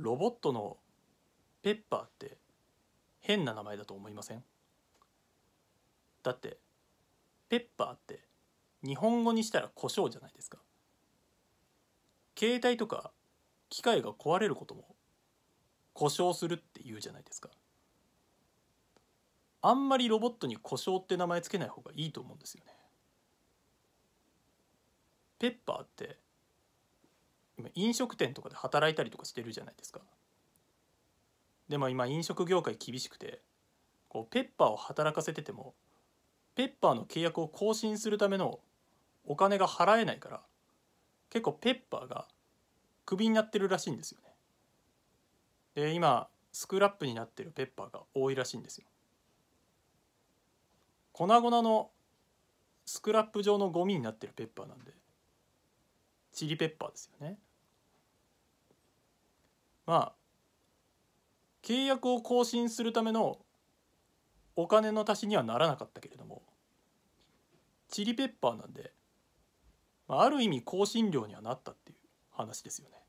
ロボットのペッパーって変な名前だと思いませんだってペッパーって日本語にしたら胡椒じゃないですか携帯とか機械が壊れることも故障するって言うじゃないですかあんまりロボットに故障って名前つけない方がいいと思うんですよねペッパーって今飲食店とかで働いたりとかしてるじゃないですかでも今飲食業界厳しくてこうペッパーを働かせててもペッパーの契約を更新するためのお金が払えないから結構ペッパーがクビになってるらしいんですよねで今スクラップになってるペッパーが多いらしいんですよ粉々のスクラップ状のゴミになってるペッパーなんでチリペッパーですよねまあ契約を更新するためのお金の足しにはならなかったけれどもチリペッパーなんで、まあ、ある意味更新料にはなったっていう話ですよね。